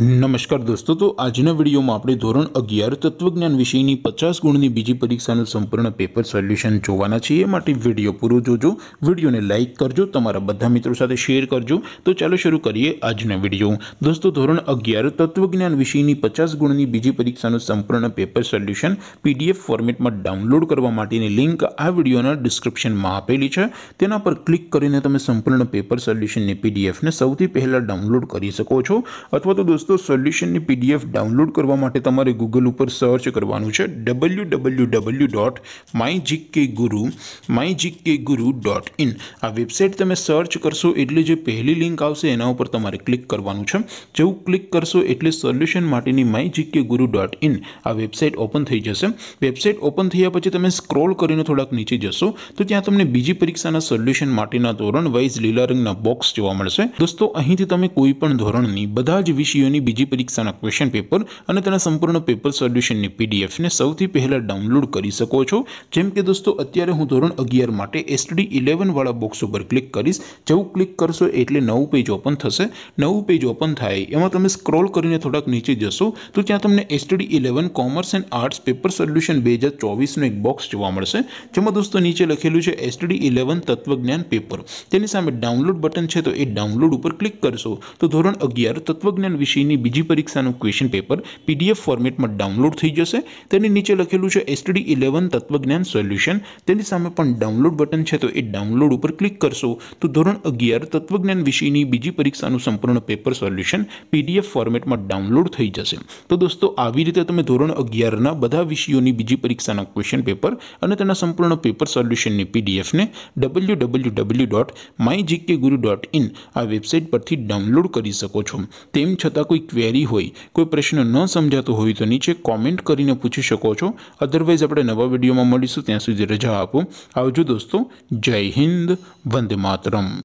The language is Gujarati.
નમસ્કાર દોસ્તો તો આજના વિડીયોમાં આપણે ધોરણ અગિયાર તત્વજ્ઞાન વિષયની પચાસ ગુણની બીજી પરીક્ષાનું સંપૂર્ણ પેપર સોલ્યુશન જોવાના છીએ એ માટે વિડીયો પૂરો જોજો વિડીયોને લાઇક કરજો તમારા બધા મિત્રો સાથે શેર કરજો તો ચાલો શરૂ કરીએ આજનો વિડીયો દોસ્તો ધોરણ અગિયાર તત્વજ્ઞાન વિષયની પચાસ ગુણની બીજી પરીક્ષાનું સંપૂર્ણ પેપર સોલ્યુશન પીડીએફ ફોર્મેટમાં ડાઉનલોડ કરવા માટેની લિંક આ વિડીયોના ડિસ્ક્રિપ્શનમાં આપેલી છે તેના પર ક્લિક કરીને તમે સંપૂર્ણ પેપર સોલ્યુશનની પીડીએફને સૌથી પહેલાં ડાઉનલોડ કરી શકો છો અથવા તો દોસ્તો તો સોલ્યુશન ની પીડીએફ ડાઉનલોડ કરવા માટે તમારે Google ઉપર સર્ચ કરવાનું છે www.mygkguru mygkguru.in આ વેબસાઈટ તમે સર્ચ કરશો એટલે જે પહેલી લિંક આવશે તેના ઉપર તમારે ક્લિક કરવાનું છે જેવું ક્લિક કરશો એટલે સોલ્યુશન માટેની mygkguru.in આ વેબસાઈટ ઓપન થઈ જશે વેબસાઈટ ઓપન થઈયા પછી તમે સ્ક્રોલ કરીને થોડક નીચે જશો તો ત્યાં તમને બીજી પરીક્ષાના સોલ્યુશન માટેના ધોરણ वाइज લેરિંગ ના બોક્સ જોવા મળશે દોસ્તો અહીંથી તમે કોઈ પણ ધોરણની બધા જ વિષયો બીજી પરીક્ષાના ક્વેશ્ચન પેપર અને તેના સંપૂર્ણનો પેપર સોલ્યુશનની પીડીએફ ને સૌથી પહેલા ડાઉનલોડ કરી શકો છો જેમ કે દોસ્તો અત્યારે હું ધોરણ 11 માટે STD 11 વાળા બોક્સ ઉપર ક્લિક કરીસ જેવું ક્લિક કરશો એટલે નવું પેજ ઓપન થશે નવું પેજ ઓપન થાય એમાં તમે સ્ક્રોલ કરીને થોડક નીચે જશો તો ત્યાં તમને STD 11 commerce and arts paper solution 2024 નો એક બોક્સ જોવા મળશે જેમાં દોસ્તો નીચે લખેલું છે STD 11 તત્વજ્ઞાન પેપર તેની સામે ડાઉનલોડ બટન છે તો એ ડાઉનલોડ ઉપર ક્લિક કરશો તો ધોરણ 11 તત્વજ્ઞાન વિષય ની બીજી પરીક્ષાનું ક્વેશ્ચન પેપર પીડીએફ ફોર્મેટમાં ડાઉનલોડ થઈ જશે તેની નીચે લખેલું છે STD 11 તત્વજ્ઞાન સોલ્યુશન તેની સામે પણ ડાઉનલોડ બટન છે તો એ ડાઉનલોડ ઉપર ક્લિક કરશો તો ધોરણ 11 તત્વજ્ઞાન વિષયની બીજી પરીક્ષાનું સંપૂર્ણ પેપર સોલ્યુશન પીડીએફ ફોર્મેટમાં ડાઉનલોડ થઈ જશે તો દોસ્તો આવી રીતે તમે ધોરણ 11 ના બધા વિષયોની બીજી પરીક્ષાના ક્વેશ્ચન પેપર અને તેના સંપૂર્ણ પેપર સોલ્યુશનની પીડીએફ ને www.mygkguru.in આ વેબસાઈટ પરથી ડાઉનલોડ કરી શકો છો તેમ છતાં क्वेश्चन क्वेरी हुई कोई प्रश्न ना समझ आता हो हुई तो नीचे कमेंट કરીને પૂછી શકો છો અધરવાઇઝ આપણે નવા વિડિયોમાં મળીશું ત્યાં સુધી રજા આપો આવજો દોસ્તો જય હિન્દ વંદે માતરમ